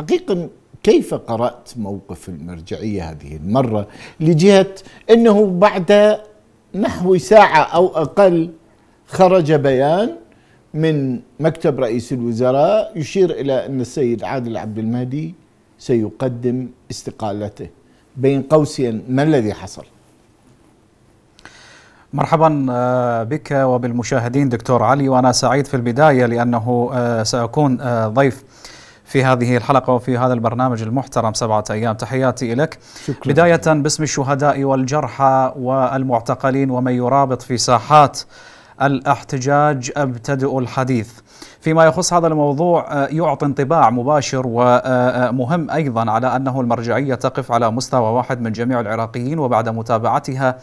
حقيقة كيف قرأت موقف المرجعية هذه المرة لجهة أنه بعد نحو ساعة أو أقل خرج بيان من مكتب رئيس الوزراء يشير إلى أن السيد عادل عبد المهدي سيقدم استقالته بين قوسين ما الذي حصل؟ مرحبا آه، بك وبالمشاهدين دكتور علي وأنا سعيد في البداية لأنه آه، سأكون آه، ضيف في هذه الحلقة وفي هذا البرنامج المحترم سبعة أيام تحياتي لك شكرا بداية باسم الشهداء والجرحى والمعتقلين ومن يرابط في ساحات الاحتجاج أبتدئ الحديث فيما يخص هذا الموضوع آه، يعطي انطباع مباشر ومهم آه، آه، أيضا على أنه المرجعية تقف على مستوى واحد من جميع العراقيين وبعد متابعتها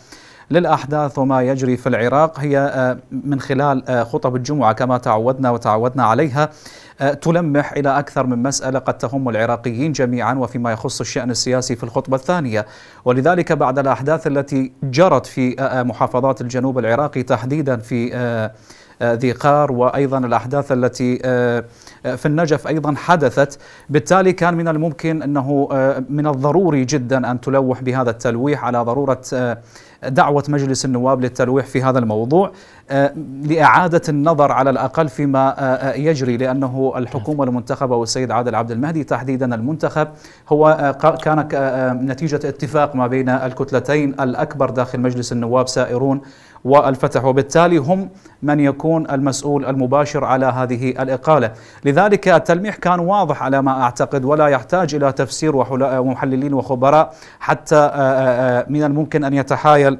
للأحداث وما يجري في العراق هي من خلال خطب الجمعة كما تعودنا وتعودنا عليها أه، تلمح إلى أكثر من مسألة قد تهم العراقيين جميعا وفيما يخص الشأن السياسي في الخطبة الثانية ولذلك بعد الأحداث التي جرت في أه، أه، محافظات الجنوب العراقي تحديدا في ذي قار وايضا الاحداث التي في النجف ايضا حدثت، بالتالي كان من الممكن انه من الضروري جدا ان تلوح بهذا التلويح على ضروره دعوه مجلس النواب للتلويح في هذا الموضوع، آه، لإعادة النظر على الأقل فيما آه، آه، يجري لأنه الحكومة المنتخبة والسيد عادل عبد المهدي تحديدا المنتخب هو كان نتيجة اتفاق ما بين الكتلتين الأكبر داخل مجلس النواب سائرون والفتح وبالتالي هم من يكون المسؤول المباشر على هذه الإقالة لذلك التلميح كان واضح على ما أعتقد ولا يحتاج إلى تفسير ومحللين وخبراء حتى من الممكن أن يتحايل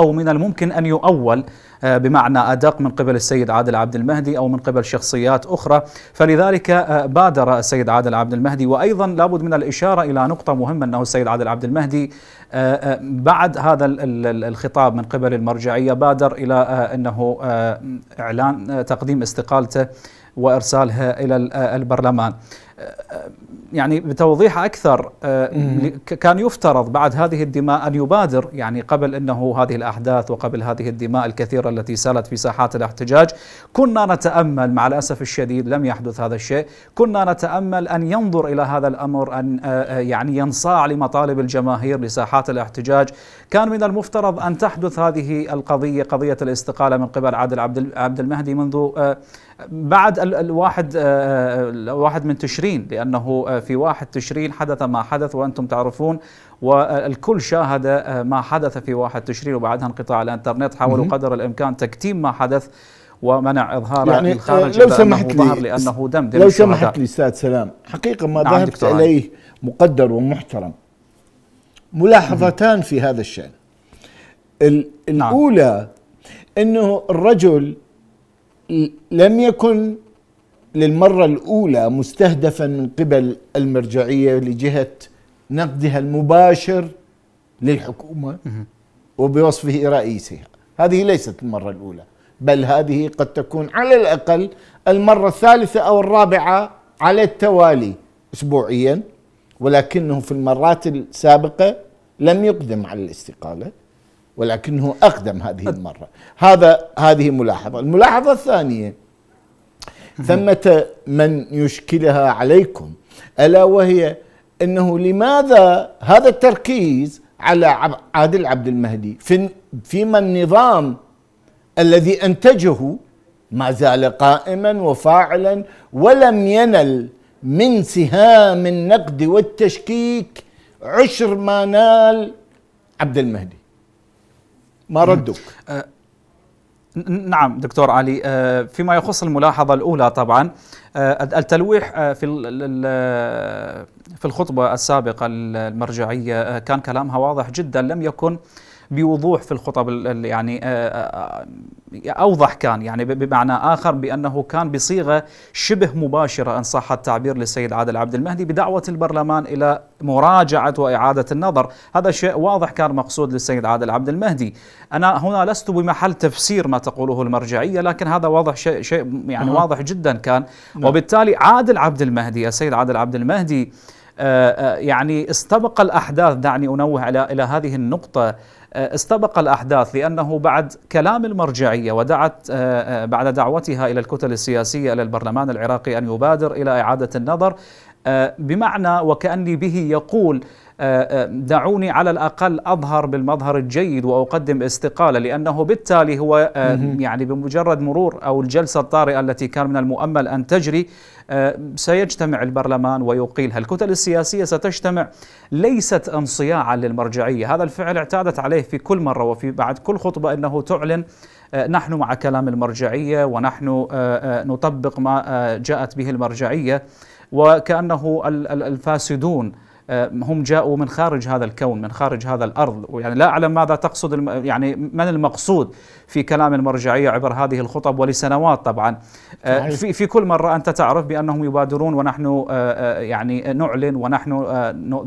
أو من الممكن أن يؤول آه، بمعنى أدق من قبل السيد عادل عبد المهدي أو من قبل شخصيات أخرى فلذلك آه، بادر السيد عادل عبد المهدي وأيضا لابد من الإشارة إلى نقطة مهمة أنه السيد عادل عبد المهدي آه، بعد هذا الخطاب من قبل المرجعية بادر إلى أنه إعلان تقديم استقالته وارسالها الى البرلمان. يعني بتوضيح اكثر كان يفترض بعد هذه الدماء ان يبادر يعني قبل انه هذه الاحداث وقبل هذه الدماء الكثيره التي سالت في ساحات الاحتجاج كنا نتأمل مع الأسف الشديد لم يحدث هذا الشيء كنا نتأمل أن ينظر إلى هذا الأمر أن آه، آه، يعني ينصاع لمطالب الجماهير لساحات الاحتجاج كان من المفترض أن تحدث هذه القضية قضية الاستقالة من قبل عادل عبد المهدي منذ آه، بعد الواحد الواحد آه، آه، من تشرين لانه آه، في واحد تشرين حدث ما حدث وانتم تعرفون والكل شاهد ما حدث في واحد تشرين وبعدها انقطاع الانترنت حاولوا قدر الامكان تكتيم ما حدث ومنع اظهاره يعني الخارج لو سمحت لي لانه دم دم لو سمحت لي استاذ سلام حقيقه ما نعم ذهبت اليه مقدر ومحترم ملاحظتان في هذا الشان الاولى نعم. انه الرجل لم يكن للمرة الأولى مستهدفا من قبل المرجعية لجهة نقدها المباشر للحكومة وبوصفه رئيسها هذه ليست المرة الأولى بل هذه قد تكون على الأقل المرة الثالثة أو الرابعة على التوالي أسبوعيا ولكنه في المرات السابقة لم يقدم على الاستقالة ولكنه أقدم هذه المرة هذا هذه ملاحظة الملاحظة الثانية ثمة من يشكلها عليكم ألا وهي أنه لماذا هذا التركيز على عادل عبد المهدي في فيما النظام الذي أنتجه ما زال قائما وفاعلا ولم ينل من سهام النقد والتشكيك عشر ما نال عبد المهدي ما ردك أه، نعم دكتور علي أه، فيما يخص الملاحظة الأولى طبعا أه، التلويح في في الخطبة السابقة المرجعية كان كلامها واضح جدا لم يكن بوضوح في الخطب يعني أوضح كان يعني بمعنى آخر بأنه كان بصيغة شبه مباشرة إن صح التعبير للسيد عادل عبد المهدي بدعوة البرلمان إلى مراجعة وإعادة النظر هذا شيء واضح كان مقصود للسيد عادل عبد المهدي أنا هنا لست بمحل تفسير ما تقوله المرجعية لكن هذا واضح شيء, شيء يعني واضح جدا كان نعم. وبالتالي عادل عبد المهدي السيد عادل عبد المهدي آه، آه، يعني استبق الأحداث دعني أنوه على إلى هذه النقطة آه، استبق الأحداث لأنه بعد كلام المرجعية ودعت آه، آه، بعد دعوتها إلى الكتل السياسية إلى البرلمان العراقي أن يبادر إلى إعادة النظر آه، بمعنى وكأني به يقول آه، آه، دعوني على الأقل أظهر بالمظهر الجيد وأقدم استقالة لأنه بالتالي هو يعني بمجرد مرور أو الجلسة الطارئة التي كان من المؤمل أن تجري سيجتمع البرلمان ويقيلها الكتل السياسية ستجتمع ليست انصياعا للمرجعية هذا الفعل اعتادت عليه في كل مرة وفي بعد كل خطبة أنه تعلن نحن مع كلام المرجعية ونحن نطبق ما جاءت به المرجعية وكأنه الفاسدون آه، هم جاءوا من خارج هذا الكون من خارج هذا الأرض يعني لا أعلم ماذا تقصد يعني من المقصود في كلام المرجعية عبر هذه الخطب ولسنوات طبعا آه، في, في كل مرة أنت تعرف بأنهم يبادرون ونحن آه، يعني نعلن ونحن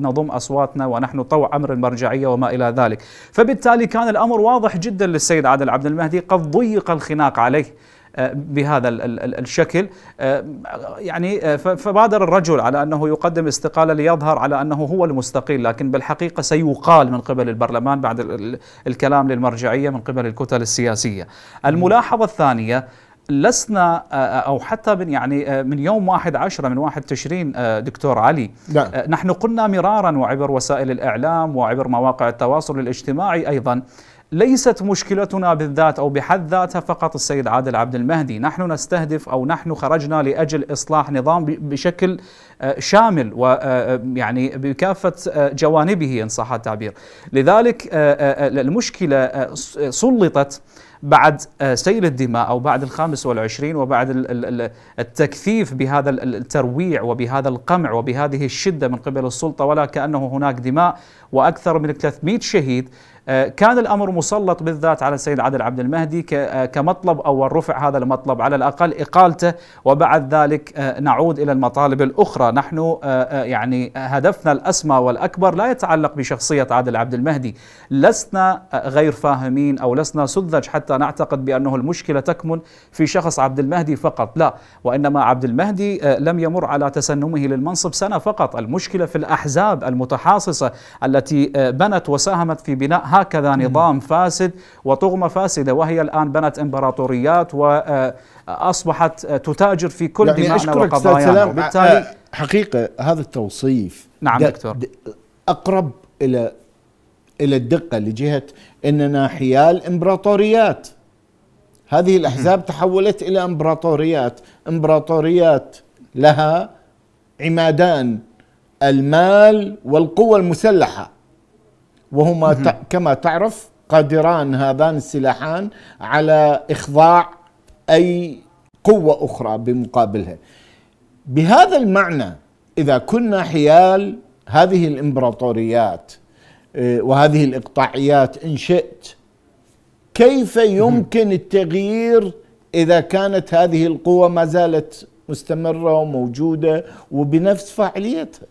نضم أصواتنا ونحن طوع أمر المرجعية وما إلى ذلك فبالتالي كان الأمر واضح جدا للسيد عادل عبد المهدي قد ضيق الخناق عليه آه، بهذا الشكل آه، يعني آه، فبادر الرجل على أنه يقدم استقالة ليظهر على أنه هو المستقيل لكن بالحقيقة سيقال من قبل البرلمان بعد الكلام للمرجعية من قبل الكتل السياسية الملاحظة الثانية لسنا او حتى من يعني من يوم 1 10 من 1 تشرين دكتور علي نعم. نحن قلنا مرارا وعبر وسائل الاعلام وعبر مواقع التواصل الاجتماعي ايضا ليست مشكلتنا بالذات أو بحد ذاتها فقط السيد عادل عبد المهدي نحن نستهدف أو نحن خرجنا لأجل إصلاح نظام بشكل آه، شامل ويعني آه، آه، بكافة جوانبه إن صح التعبير لذلك المشكلة سلطت بعد سيل الدماء أو بعد الخامس والعشرين وبعد التكثيف بهذا الترويع وبهذا القمع وبهذه الشدة من قبل السلطة ولا كأنه هناك دماء وأكثر من 300 شهيد آه، كان الأمر مسلط بالذات على السيد عادل عبد المهدي آه، كمطلب أول رفع هذا المطلب على الأقل إقالته وبعد ذلك آه، نعود إلى المطالب الأخرى نحن يعني هدفنا الأسمى والأكبر لا يتعلق بشخصية عادل عبد المهدي لسنا غير فاهمين أو لسنا سذج حتى نعتقد بأنه المشكلة تكمن في شخص عبد المهدي فقط لا وإنما عبد المهدي لم يمر على تسنمه للمنصب سنة فقط المشكلة في الأحزاب المتحاصصة التي بنت وساهمت في بناء هكذا نظام فاسد وطغمة فاسدة وهي الآن بنت إمبراطوريات وأصبحت آه، آه، تتاجر في كل يعني دماءنا وقضايانا آه، حقيقة هذا التوصيف نعم دكتور أقرب إلى إلى الدقة لجهة أننا حيال إمبراطوريات هذه الأحزاب تحولت إلى إمبراطوريات إمبراطوريات لها عمادان المال والقوة المسلحة وهما ت... كما تعرف قادران هذان السلاحان على إخضاع أي قوة أخرى بمقابلها بهذا المعنى إذا كنا حيال هذه الإمبراطوريات آه، وهذه الإقطاعيات إن شئت كيف يمكن التغيير إذا كانت هذه القوة ما زالت مستمرة وموجودة وبنفس فاعليتها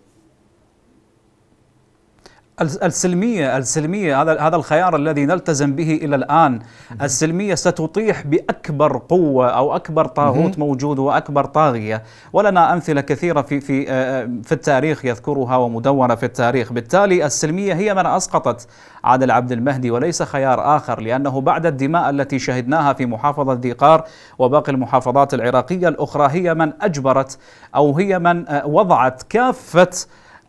السلمية السلمية هذا هذا الخيار الذي نلتزم به إلى الآن السلمية ستطيح بأكبر قوة أو أكبر طاغوت موجود وأكبر طاغية ولنا أمثلة كثيرة في في آه، آه، في التاريخ يذكرها ومدونة في التاريخ بالتالي السلمية هي من أسقطت عادل عبد المهدي وليس خيار آخر لأنه بعد الدماء التي شهدناها في محافظة ديقار وباقي المحافظات العراقية الأخرى هي من أجبرت أو هي من آه، وضعت كافة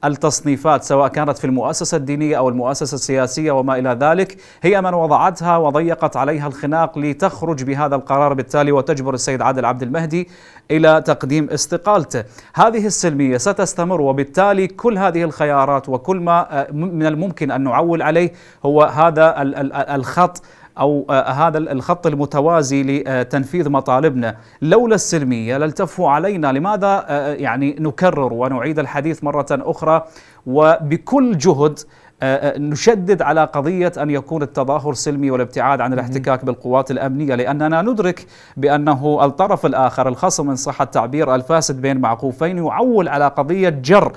التصنيفات سواء كانت في المؤسسة الدينية أو المؤسسة السياسية وما إلى ذلك هي من وضعتها وضيقت عليها الخناق لتخرج بهذا القرار بالتالي وتجبر السيد عادل عبد المهدي إلى تقديم استقالته هذه السلمية ستستمر وبالتالي كل هذه الخيارات وكل ما آه، من الممكن أن نعول عليه هو هذا الخط أو آه، هذا الخط المتوازي لتنفيذ مطالبنا لولا السلمية لالتفوا علينا لماذا آه، آه، يعني نكرر ونعيد الحديث مرة أخرى وبكل جهد نشدد على قضية أن يكون التظاهر سلمي والابتعاد عن الاحتكاك بالقوات الأمنية لأننا ندرك بأنه الطرف الآخر الخصم من صحة التعبير الفاسد بين معقوفين يعول على قضية جر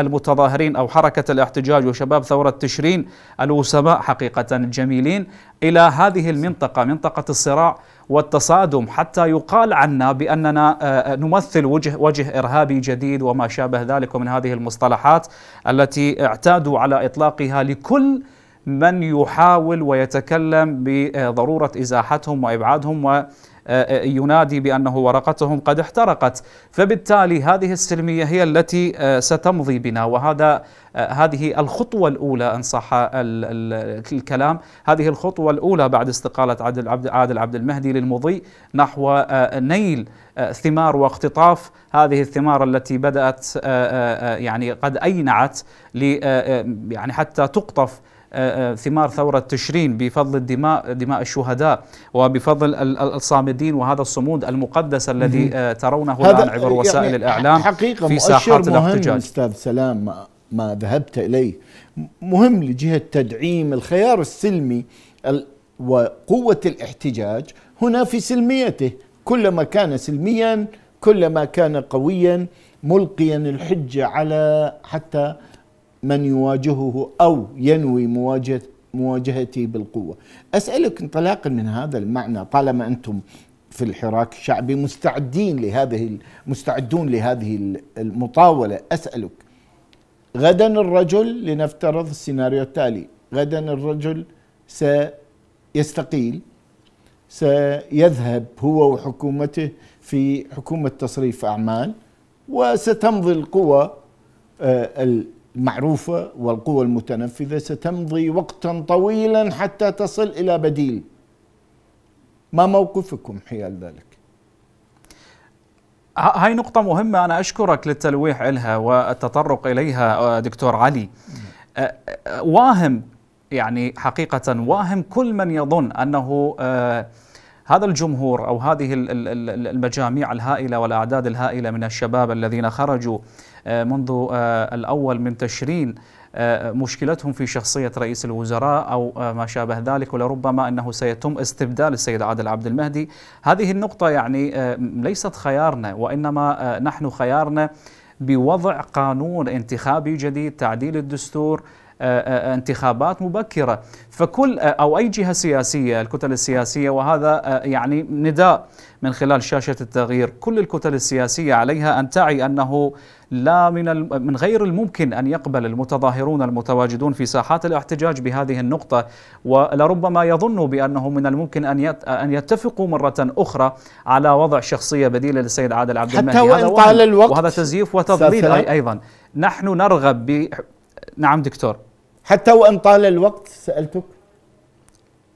المتظاهرين أو حركة الاحتجاج وشباب ثورة تشرين الوسماء حقيقة الجميلين إلى هذه المنطقة منطقة الصراع والتصادم حتى يقال عنا بأننا آه، نمثل وجه, وجه إرهابي جديد وما شابه ذلك ومن هذه المصطلحات التي اعتادوا على إطلاقها لكل من يحاول ويتكلم بضرورة إزاحتهم وإبعادهم و آه، آه، ينادي بأنه ورقتهم قد احترقت فبالتالي هذه السلمية هي التي آه، ستمضي بنا وهذا هذه الخطوة الأولى إن صح الكلام هذه الخطوة الأولى بعد استقالة عادل عبد عادل عبد المهدي للمضي نحو نيل ثمار واقتطاف هذه الثمار التي بدأت يعني قد أينعت يعني حتى تقطف آه، آه، ثمار ثورة تشرين بفضل الدماء دماء الشهداء وبفضل الصامدين وهذا الصمود المقدس الذي آه، ترونه الآن عبر يعني وسائل يعني الإعلام حقيقة في ساحات الاحتجاج مهم أستاذ سلام ما ذهبت إليه مهم لجهة تدعيم الخيار السلمي وقوة الاحتجاج هنا في سلميته كلما كان سلميا كلما كان قويا ملقيا الحجة على حتى من يواجهه أو ينوي مواجهة مواجهته بالقوة أسألك انطلاقا من هذا المعنى طالما أنتم في الحراك الشعبي مستعدين لهذه مستعدون لهذه المطاولة أسألك غدا الرجل لنفترض السيناريو التالي غدا الرجل سيستقيل سيذهب هو وحكومته في حكومة تصريف أعمال وستمضي القوى آه، معروفة والقوى المتنفذة ستمضي وقتا طويلا حتى تصل إلى بديل ما موقفكم حيال ذلك هاي نقطة مهمة أنا أشكرك للتلويح إلها والتطرق إليها آه، دكتور علي آه، آه، واهم يعني حقيقة واهم كل من يظن أنه هذا الجمهور أو هذه المجاميع الهائلة والأعداد الهائلة من الشباب الذين خرجوا آه، منذ آه، الأول من تشرين آه، مشكلتهم في شخصية رئيس الوزراء أو ما شابه ذلك ولربما أنه سيتم استبدال السيد عادل عبد المهدي هذه النقطة يعني ليست خيارنا وإنما نحن خيارنا بوضع قانون انتخابي جديد تعديل الدستور آه، آه، آه، انتخابات مبكرة فكل أو أي جهة سياسية الكتل السياسية وهذا يعني نداء من خلال شاشة التغيير كل الكتل السياسية عليها أن تعي أنه لا من من غير الممكن ان يقبل المتظاهرون المتواجدون في ساحات الاحتجاج بهذه النقطه ولربما يظنوا بانه من الممكن ان ان يتفقوا مره اخرى على وضع شخصيه بديله للسيد عادل عبد المهدي حتى وان طال الوقت وهذا تزييف وتضليل ايضا نحن نرغب ب نعم دكتور حتى وان طال الوقت سالتك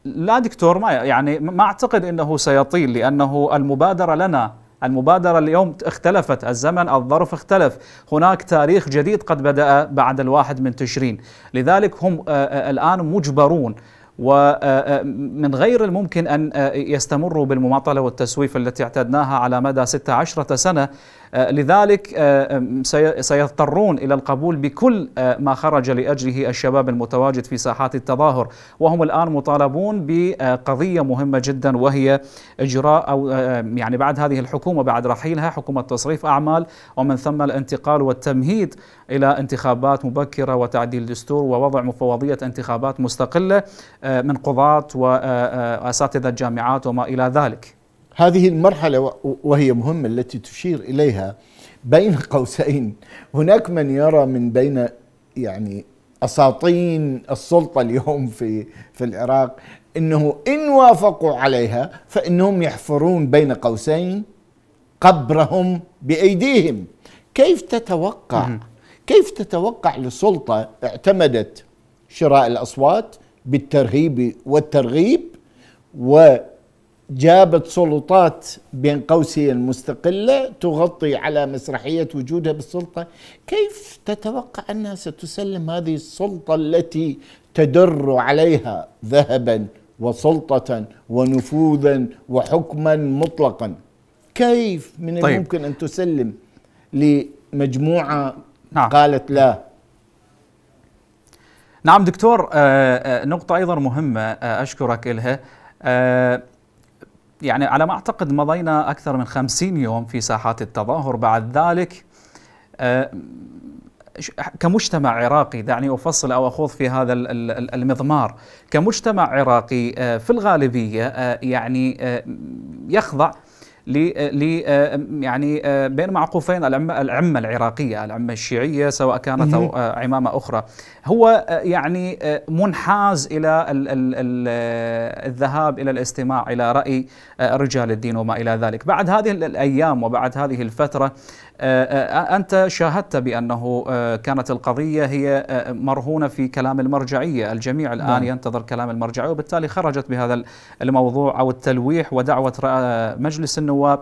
لا دكتور ما يعني ما اعتقد انه سيطيل لانه المبادره لنا المبادرة اليوم اختلفت الزمن الظرف اختلف هناك تاريخ جديد قد بدأ بعد الواحد من تشرين لذلك هم آه، آه، الآن مجبرون ومن آه، غير الممكن أن يستمروا بالمماطلة والتسويف التي اعتدناها على مدى 16 سنة آه، لذلك آه، سيضطرون إلى القبول بكل آه، ما خرج لأجله الشباب المتواجد في ساحات التظاهر وهم الآن مطالبون بقضية مهمة جدا وهي إجراء أو يعني بعد هذه الحكومة بعد رحيلها حكومة تصريف أعمال ومن ثم الانتقال والتمهيد إلى انتخابات مبكرة وتعديل دستور ووضع مفوضية انتخابات مستقلة من قضاة وأساتذة جامعات وما إلى ذلك هذه المرحلة وهي مهمة التي تشير إليها بين قوسين هناك من يرى من بين يعني أساطين السلطة اليوم في في العراق أنه إن وافقوا عليها فإنهم يحفرون بين قوسين قبرهم بأيديهم كيف تتوقع كيف تتوقع لسلطة اعتمدت شراء الأصوات بالترهيب والترغيب و جابت سلطات بين قوسين مستقلة تغطي على مسرحية وجودها بالسلطة كيف تتوقع أنها ستسلم هذه السلطة التي تدر عليها ذهبا وسلطة ونفوذا وحكما مطلقا كيف من طيب. الممكن أن تسلم لمجموعة نعم. قالت لا نعم دكتور آه، آه، نقطة أيضا مهمة آه، أشكرك إلها يعني على ما أعتقد مضينا أكثر من خمسين يوم في ساحات التظاهر بعد ذلك آه، كمجتمع عراقي دعني أفصل أو أخوض في هذا المضمار كمجتمع عراقي آه، في الغالبية آه، يعني يخضع ل آه، آه، يعني آه، بين معقوفين العمه العراقيه، العمه الشيعيه سواء كانت او عمامه اخرى، هو يعني منحاز الى الذهاب الى الاستماع الى راي رجال الدين وما الى ذلك، بعد هذه الايام وبعد هذه الفتره آه، آه، آه، أنت شاهدت بأنه كانت القضية هي مرهونة في كلام المرجعية الجميع الآن نعم. ينتظر كلام المرجعية وبالتالي خرجت بهذا الموضوع أو التلويح ودعوة مجلس النواب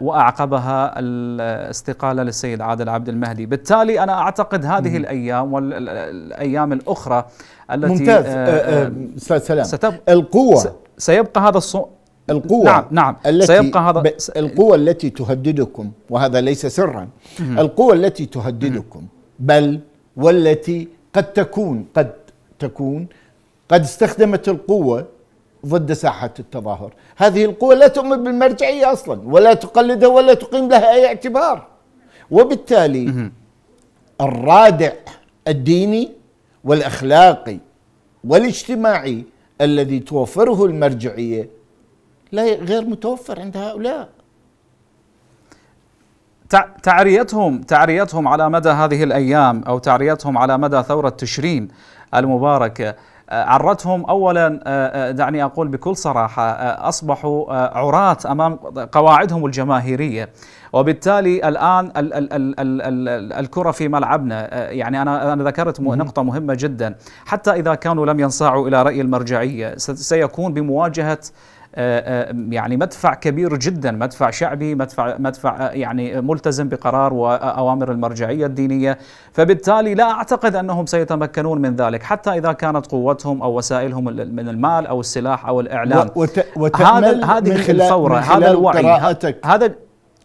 وأعقبها الاستقالة للسيد عادل عبد المهدي بالتالي أنا أعتقد هذه الأيام والأيام الأخرى التي ممتاز أستاذ سلام القوة سيبقى هذا الصوت القوى نعم نعم التي سيبقى هذا ب... القوى التي تهددكم وهذا ليس سرا القوى التي تهددكم بل والتي قد تكون قد تكون قد استخدمت القوة ضد ساحة التظاهر هذه القوة لا تؤمن بالمرجعية أصلا ولا تقلدها ولا تقيم لها أي اعتبار وبالتالي الرادع الديني والأخلاقي والاجتماعي الذي توفره المرجعية لا غير متوفر عند هؤلاء تعريتهم تعريتهم على مدى هذه الايام او تعريتهم على مدى ثوره تشرين المباركه آه، عرتهم اولا آه، آه، دعني اقول بكل صراحه اصبحوا عراة امام قواعدهم الجماهيريه وبالتالي الآن ال ال ال ال ال الكرة في ملعبنا يعني أنا أنا ذكرت نقطة مهمة جدا حتى إذا كانوا لم ينصاعوا إلى رأي المرجعية سيكون بمواجهة يعني مدفع كبير جدا مدفع شعبي مدفع مدفع يعني ملتزم بقرار واوامر المرجعيه الدينيه فبالتالي لا اعتقد انهم سيتمكنون من ذلك حتى اذا كانت قوتهم او وسائلهم من المال او السلاح او الاعلام وت... هذا هذه الثوره هذا الوعي هذا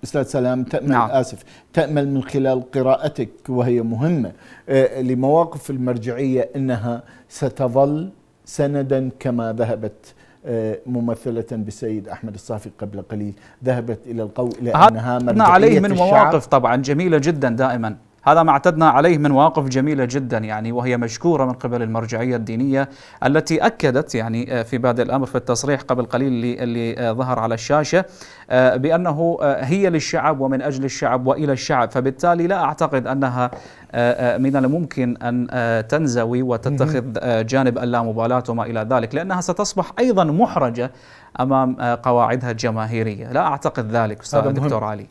استاذ سلام تامل نعم. اسف تامل من خلال قراءتك وهي مهمه آه، لمواقف المرجعيه انها ستظل سندا كما ذهبت آه، ممثلة بالسيد أحمد الصافي قبل قليل ذهبت إلى القول إلى أنها مرجعية عليه من مواقف طبعا جميلة جدا دائما هذا ما اعتدنا عليه من مواقف جميله جدا يعني وهي مشكوره من قبل المرجعيه الدينيه التي اكدت يعني آه، في بادئ الامر في التصريح قبل قليل اللي, اللي آه، ظهر على الشاشه آه، بانه هي للشعب ومن اجل الشعب والى الشعب فبالتالي لا اعتقد انها من الممكن ان تنزوي وتتخذ جانب اللامبالاه وما الى ذلك لانها ستصبح ايضا محرجه امام قواعدها الجماهيريه لا اعتقد ذلك استاذ دكتور علي